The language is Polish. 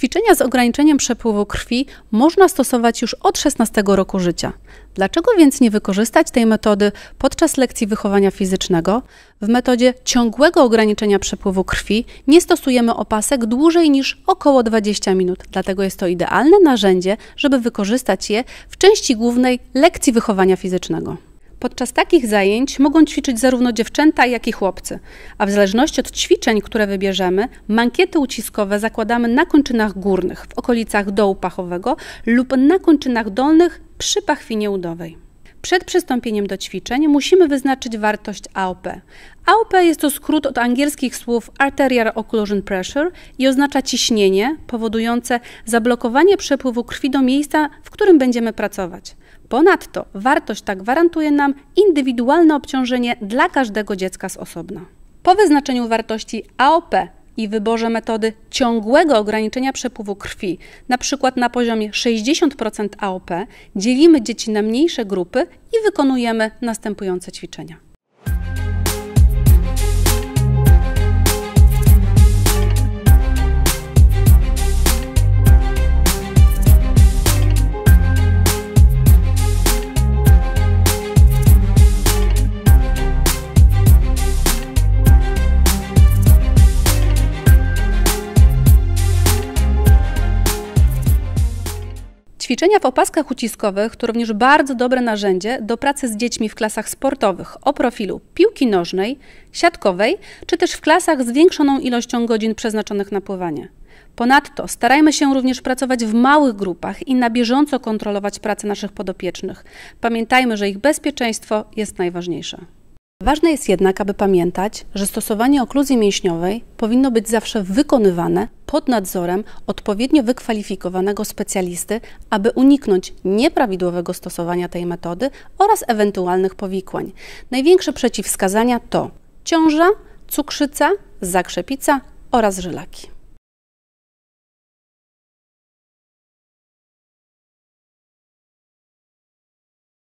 Ćwiczenia z ograniczeniem przepływu krwi można stosować już od 16 roku życia. Dlaczego więc nie wykorzystać tej metody podczas lekcji wychowania fizycznego? W metodzie ciągłego ograniczenia przepływu krwi nie stosujemy opasek dłużej niż około 20 minut, dlatego jest to idealne narzędzie, żeby wykorzystać je w części głównej lekcji wychowania fizycznego. Podczas takich zajęć mogą ćwiczyć zarówno dziewczęta, jak i chłopcy, a w zależności od ćwiczeń, które wybierzemy, mankiety uciskowe zakładamy na kończynach górnych, w okolicach dołu pachowego lub na kończynach dolnych przy pachwinie udowej. Przed przystąpieniem do ćwiczeń musimy wyznaczyć wartość AOP. AOP jest to skrót od angielskich słów Arterial Occlusion Pressure i oznacza ciśnienie powodujące zablokowanie przepływu krwi do miejsca, w którym będziemy pracować. Ponadto wartość ta gwarantuje nam indywidualne obciążenie dla każdego dziecka z osobna. Po wyznaczeniu wartości AOP i wyborze metody ciągłego ograniczenia przepływu krwi, na na poziomie 60% AOP, dzielimy dzieci na mniejsze grupy i wykonujemy następujące ćwiczenia. Ćwiczenia w opaskach uciskowych to również bardzo dobre narzędzie do pracy z dziećmi w klasach sportowych o profilu piłki nożnej, siatkowej, czy też w klasach z większoną ilością godzin przeznaczonych na pływanie. Ponadto starajmy się również pracować w małych grupach i na bieżąco kontrolować pracę naszych podopiecznych. Pamiętajmy, że ich bezpieczeństwo jest najważniejsze. Ważne jest jednak, aby pamiętać, że stosowanie okluzji mięśniowej powinno być zawsze wykonywane pod nadzorem odpowiednio wykwalifikowanego specjalisty, aby uniknąć nieprawidłowego stosowania tej metody oraz ewentualnych powikłań. Największe przeciwwskazania to ciąża, cukrzyca, zakrzepica oraz żylaki.